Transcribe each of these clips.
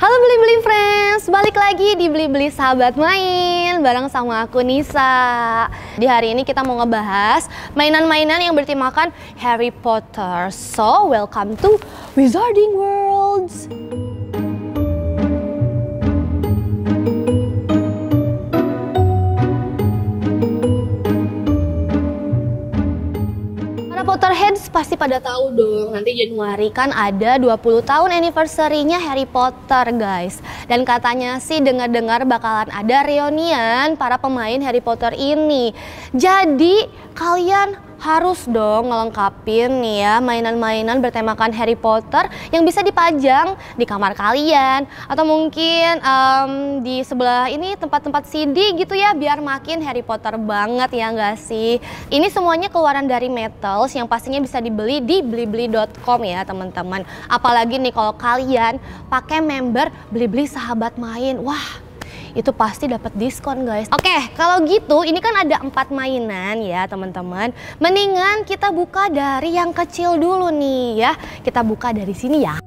Halo Beli-Beli Friends, balik lagi di Beli-Beli Sahabat Main bareng sama aku Nisa Di hari ini kita mau ngebahas mainan-mainan yang bertemakan Harry Potter So, welcome to Wizarding Worlds Potterheads pasti pada tahu dong. Nanti Januari kan ada 20 tahun anniversary-nya Harry Potter, guys. Dan katanya sih dengar-dengar bakalan ada reunian para pemain Harry Potter ini. Jadi, kalian harus dong ngelengkapin nih ya mainan-mainan bertemakan Harry Potter yang bisa dipajang di kamar kalian atau mungkin um, di sebelah ini tempat-tempat CD gitu ya biar makin Harry Potter banget ya enggak sih? Ini semuanya keluaran dari Metals yang pastinya bisa dibeli di blibli.com ya teman-teman. Apalagi nih kalau kalian pakai member Blibli Sahabat Main. Wah, itu pasti dapat diskon guys. Oke, kalau gitu ini kan ada empat mainan ya teman-teman. Mendingan kita buka dari yang kecil dulu nih ya. Kita buka dari sini ya.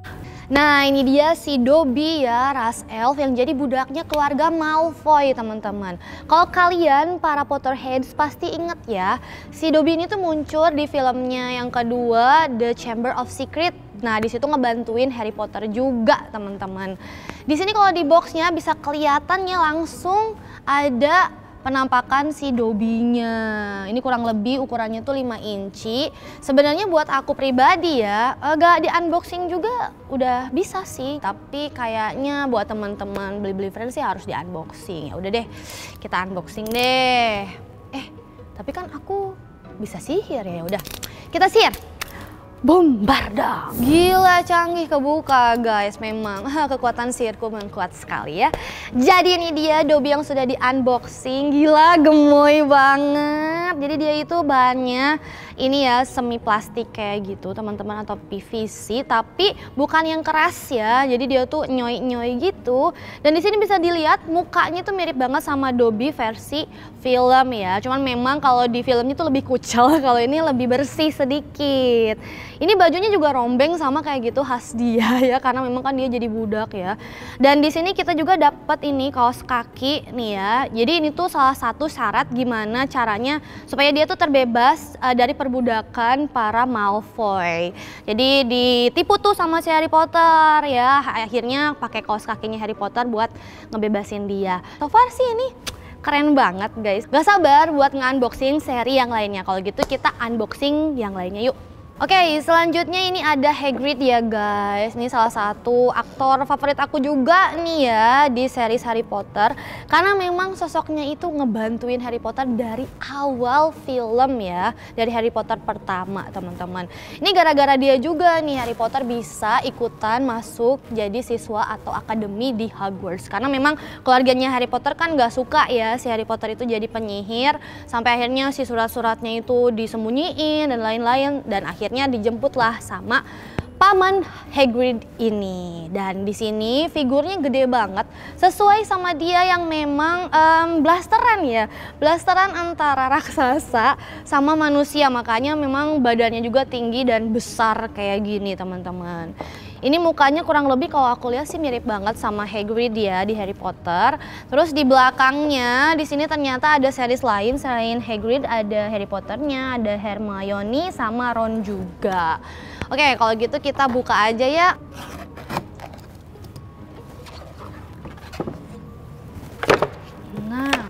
Nah ini dia si Dobby ya ras elf yang jadi budaknya keluarga Malfoy teman-teman. Kalau kalian para Potterheads pasti inget ya si Dobby ini tuh muncul di filmnya yang kedua The Chamber of Secrets. Nah di situ ngebantuin Harry Potter juga teman-teman. Di sini kalau di boxnya bisa kelihatannya langsung ada penampakan si dobinya. Ini kurang lebih ukurannya tuh 5 inci. Sebenarnya buat aku pribadi ya, agak eh, di unboxing juga udah bisa sih. Tapi kayaknya buat teman-teman beli-beli friend sih harus di unboxing. Ya udah deh, kita unboxing deh. Eh, tapi kan aku bisa sihir ya, ya udah. Kita sihir. Bombarda. Gila canggih kebuka guys memang. Kekuatan sirku kuat sekali ya. Jadi ini dia Dobi yang sudah di unboxing. Gila gemoy banget. Jadi dia itu bahannya ini ya semi plastik kayak gitu teman-teman atau PVC tapi bukan yang keras ya. Jadi dia tuh nyoi-nyoi gitu. Dan di sini bisa dilihat mukanya tuh mirip banget sama Dobi versi film ya. Cuman memang kalau di filmnya tuh lebih kucel, kalau ini lebih bersih sedikit. Ini bajunya juga rombeng sama kayak gitu khas dia ya karena memang kan dia jadi budak ya. Dan di sini kita juga dapat ini kaos kaki nih ya. Jadi ini tuh salah satu syarat gimana caranya supaya dia tuh terbebas uh, dari perbudakan para Malfoy. Jadi ditipu tuh sama si Harry Potter ya. Akhirnya pakai kaos kakinya Harry Potter buat ngebebasin dia. So far sih ini keren banget guys. Gak sabar buat nge-unboxing seri yang lainnya. Kalau gitu kita unboxing yang lainnya yuk. Oke, okay, selanjutnya ini ada Hagrid ya guys. Ini salah satu aktor favorit aku juga nih ya di series Harry Potter. Karena memang sosoknya itu ngebantuin Harry Potter dari awal film ya. Dari Harry Potter pertama teman-teman. Ini gara-gara dia juga nih Harry Potter bisa ikutan masuk jadi siswa atau akademi di Hogwarts. Karena memang keluarganya Harry Potter kan gak suka ya si Harry Potter itu jadi penyihir. Sampai akhirnya si surat-suratnya itu disembunyiin dan lain-lain. Dan akhirnya akhirnya dijemputlah sama paman Hagrid ini. Dan di sini figurnya gede banget, sesuai sama dia yang memang um, blasteran ya, blasteran antara raksasa sama manusia. Makanya memang badannya juga tinggi dan besar kayak gini teman-teman. Ini mukanya kurang lebih kalau aku lihat sih mirip banget sama Hagrid ya di Harry Potter. Terus di belakangnya di sini ternyata ada series lain selain Hagrid ada Harry Potternya, ada Hermione sama Ron juga. Oke, kalau gitu kita buka aja ya. Nah,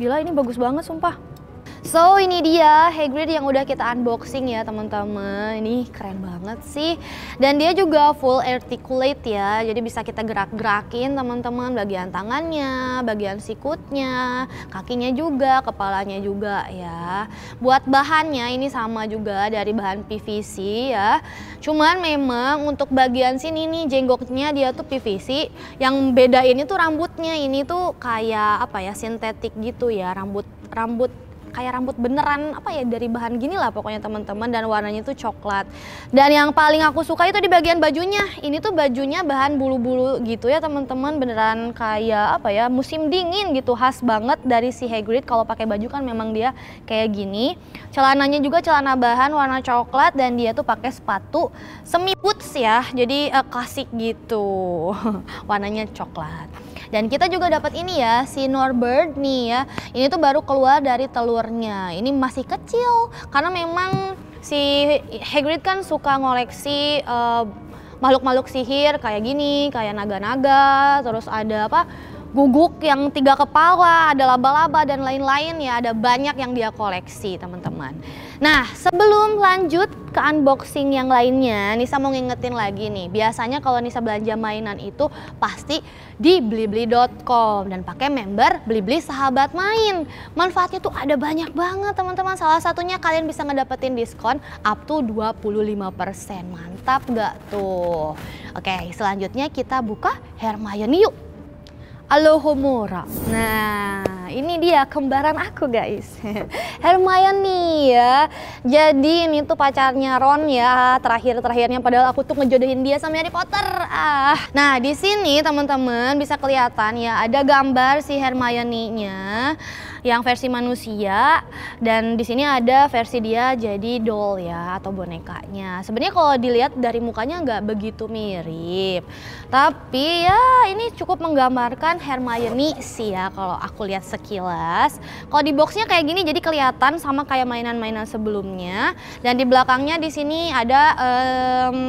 gila ini bagus banget sumpah. So ini dia Hagrid yang udah kita unboxing ya teman-teman. Ini keren banget sih. Dan dia juga full articulate ya. Jadi bisa kita gerak-gerakin teman-teman bagian tangannya, bagian sikutnya, kakinya juga, kepalanya juga ya. Buat bahannya ini sama juga dari bahan PVC ya. Cuman memang untuk bagian sini nih jenggotnya dia tuh PVC. Yang beda ini tuh rambutnya ini tuh kayak apa ya sintetik gitu ya rambut rambut kayak rambut beneran apa ya dari bahan gini lah pokoknya teman-teman dan warnanya itu coklat. Dan yang paling aku suka itu di bagian bajunya. Ini tuh bajunya bahan bulu-bulu gitu ya teman-teman beneran kayak apa ya musim dingin gitu khas banget dari si Hagrid kalau pakai baju kan memang dia kayak gini. Celananya juga celana bahan warna coklat dan dia tuh pakai sepatu semi boots ya. Jadi uh, klasik gitu. Warnanya coklat. Dan kita juga dapat ini ya, si Norbert nih ya. Ini tuh baru keluar dari telurnya. Ini masih kecil karena memang si Hagrid kan suka ngoleksi eh, makhluk-makhluk sihir kayak gini, kayak naga-naga, terus ada apa? guguk yang tiga kepala, ada laba-laba dan lain-lain ya, ada banyak yang dia koleksi, teman-teman teman-teman. Nah, sebelum lanjut ke unboxing yang lainnya, Nisa mau ngingetin lagi nih. Biasanya kalau Nisa belanja mainan itu pasti di blibli.com dan pakai member Blibli Sahabat Main. Manfaatnya tuh ada banyak banget teman-teman. Salah satunya kalian bisa ngedapetin diskon up to 25%. Mantap gak tuh? Oke, selanjutnya kita buka Hermione yuk. Alohomora. Nah, ini dia kembaran aku guys. Hermione ya. Jadi ini tuh pacarnya Ron ya. Terakhir-terakhirnya padahal aku tuh ngejodohin dia sama Harry Potter. Ah. Nah, di sini teman-teman bisa kelihatan ya ada gambar si Hermione-nya yang versi manusia dan di sini ada versi dia jadi doll ya atau bonekanya. Sebenarnya kalau dilihat dari mukanya nggak begitu mirip, tapi ya ini cukup menggambarkan Hermione sih ya kalau aku lihat sekilas. Kalau di boxnya kayak gini jadi kelihatan sama kayak mainan-mainan sebelumnya dan di belakangnya di sini ada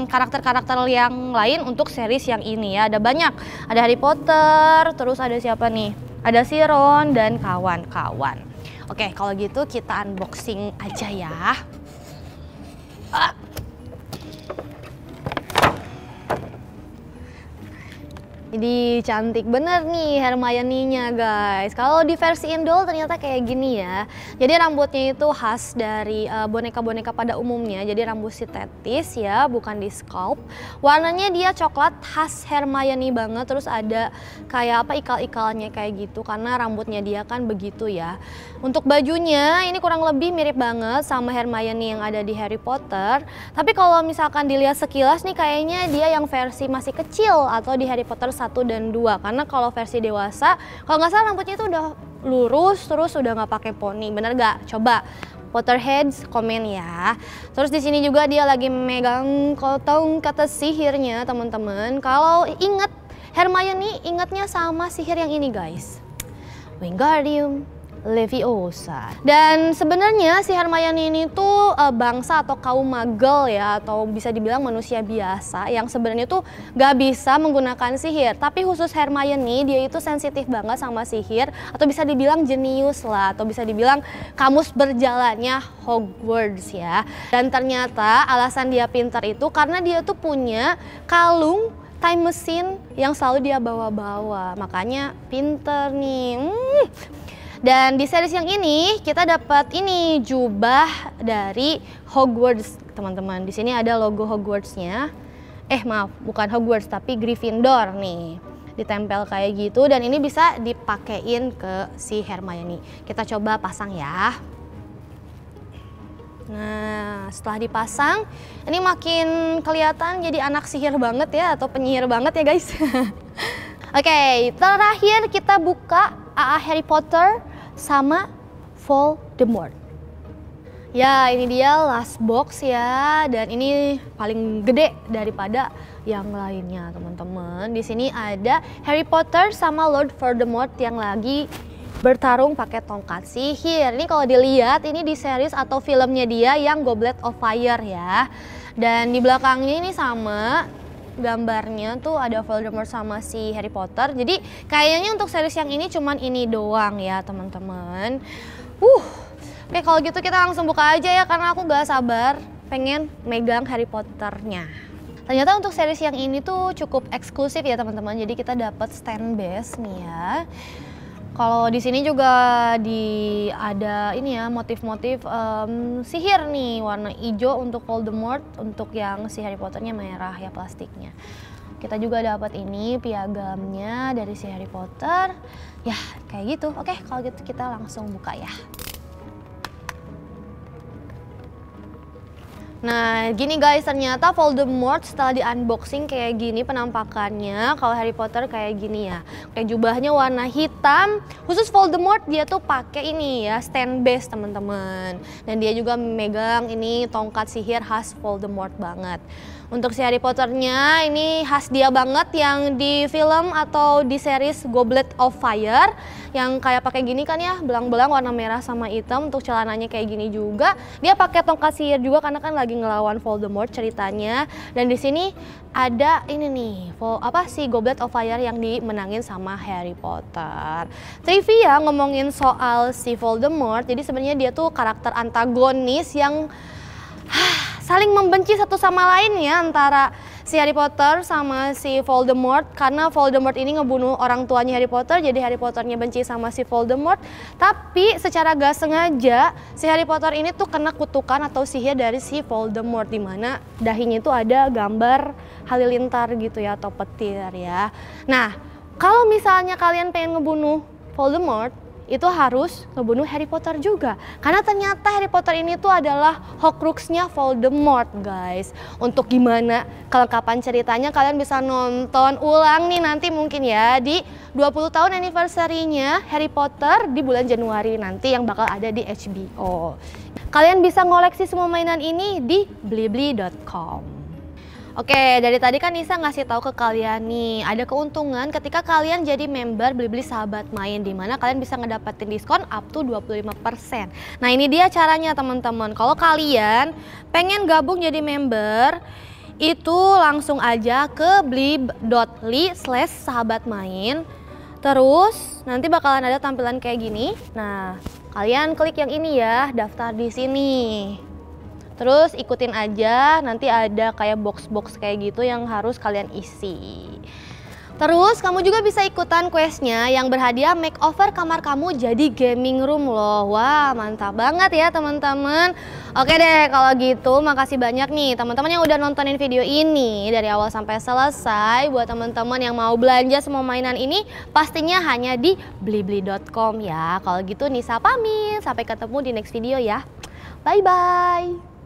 karakter-karakter um, yang lain untuk series yang ini ya ada banyak ada Harry Potter terus ada siapa nih ada si Ron dan kawan-kawan. Oke, kalau gitu kita unboxing aja ya. Jadi cantik bener nih Hermione-nya guys. Kalau di versi Indo ternyata kayak gini ya. Jadi rambutnya itu khas dari eh, boneka-boneka uh, pada umumnya. Jadi rambut sintetis ya, bukan di scalp. Warnanya dia coklat khas Hermione banget. Terus ada kayak apa ikal-ikalnya kayak gitu karena rambutnya dia kan begitu ya. Untuk bajunya ini kurang lebih mirip banget sama Hermione yang ada di Harry Potter. Tapi kalau misalkan dilihat sekilas nih kayaknya dia yang versi masih kecil atau di Harry Potter 1 satu dan dua karena kalau versi dewasa kalau nggak salah rambutnya itu udah lurus terus udah nggak pakai poni bener nggak coba Potterheads komen ya. Terus di sini juga dia lagi megang kotong kata sihirnya teman-teman. Kalau inget Hermione ingatnya sama sihir yang ini guys. Wingardium Leviosa. Dan sebenarnya si Hermione ini tuh uh, bangsa atau kaum magel ya atau bisa dibilang manusia biasa yang sebenarnya tuh gak bisa menggunakan sihir. Tapi khusus Hermione dia itu sensitif banget sama sihir atau bisa dibilang jenius lah atau bisa dibilang kamus berjalannya Hogwarts ya. Dan ternyata alasan dia pintar itu karena dia tuh punya kalung time machine yang selalu dia bawa-bawa. Makanya pinter nih. Hmm. Dan di series yang ini kita dapat ini jubah dari Hogwarts, teman-teman. Di sini ada logo Hogwarts-nya. Eh, maaf, bukan Hogwarts tapi Gryffindor nih. Ditempel kayak gitu dan ini bisa dipakein ke si Hermione. Kita coba pasang ya. Nah, setelah dipasang, ini makin kelihatan jadi anak sihir banget ya, atau penyihir banget ya guys. Oke, okay, terakhir kita buka AA Harry Potter sama Voldemort. Ya, ini dia last box ya dan ini paling gede daripada yang lainnya, teman-teman. Di sini ada Harry Potter sama Lord Voldemort yang lagi bertarung pakai tongkat sihir. Ini kalau dilihat ini di series atau filmnya dia yang Goblet of Fire ya. Dan di belakangnya ini sama gambarnya tuh ada Voldemort sama si Harry Potter. Jadi kayaknya untuk series yang ini cuman ini doang ya teman-teman. Uh, oke kalau gitu kita langsung buka aja ya karena aku gak sabar pengen megang Harry Potternya. Ternyata untuk series yang ini tuh cukup eksklusif ya teman-teman. Jadi kita dapat stand base nih ya. Kalau di sini juga di ada ini ya motif-motif um, sihir nih warna hijau untuk Voldemort, untuk yang si Harry Potternya merah ya plastiknya. Kita juga dapat ini piagamnya dari si Harry Potter. Ya kayak gitu. Oke kalau gitu kita langsung buka ya. Nah, gini guys, ternyata Voldemort setelah di unboxing kayak gini penampakannya. Kalau Harry Potter kayak gini ya. Kayak jubahnya warna hitam. Khusus Voldemort dia tuh pakai ini ya, stand base teman-teman. Dan dia juga megang ini tongkat sihir khas Voldemort banget. Untuk si Harry Potternya ini khas dia banget yang di film atau di series Goblet of Fire yang kayak pakai gini kan ya belang-belang warna merah sama hitam untuk celananya kayak gini juga dia pakai tongkat sihir juga karena kan lagi lagi ngelawan Voldemort ceritanya. Dan di sini ada ini nih, apa sih Goblet of Fire yang dimenangin sama Harry Potter. Trivia ngomongin soal si Voldemort, jadi sebenarnya dia tuh karakter antagonis yang saling membenci satu sama lainnya antara si Harry Potter sama si Voldemort karena Voldemort ini ngebunuh orang tuanya Harry Potter jadi Harry Potternya benci sama si Voldemort tapi secara gak sengaja si Harry Potter ini tuh kena kutukan atau sihir dari si Voldemort di mana dahinya itu ada gambar halilintar gitu ya atau petir ya nah kalau misalnya kalian pengen ngebunuh Voldemort itu harus ngebunuh Harry Potter juga. Karena ternyata Harry Potter ini tuh adalah Horcruxnya Voldemort guys. Untuk gimana kelengkapan ceritanya kalian bisa nonton ulang nih nanti mungkin ya di 20 tahun anniversary-nya Harry Potter di bulan Januari nanti yang bakal ada di HBO. Kalian bisa ngoleksi semua mainan ini di blibli.com. Oke, dari tadi kan Nisa ngasih tahu ke kalian nih, ada keuntungan ketika kalian jadi member beli-beli Sahabat Main di mana kalian bisa ngedapetin diskon up to 25%. Nah, ini dia caranya teman-teman. Kalau kalian pengen gabung jadi member, itu langsung aja ke blib.ly slash sahabat main terus nanti bakalan ada tampilan kayak gini nah kalian klik yang ini ya daftar di sini Terus ikutin aja, nanti ada kayak box-box kayak gitu yang harus kalian isi. Terus kamu juga bisa ikutan questnya yang berhadiah makeover kamar kamu jadi gaming room loh. Wah mantap banget ya teman-teman. Oke deh kalau gitu makasih banyak nih teman-teman yang udah nontonin video ini dari awal sampai selesai. Buat teman-teman yang mau belanja semua mainan ini pastinya hanya di blibli.com ya. Kalau gitu Nisa pamit sampai ketemu di next video ya. Bye-bye.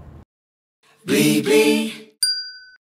Blee, blee.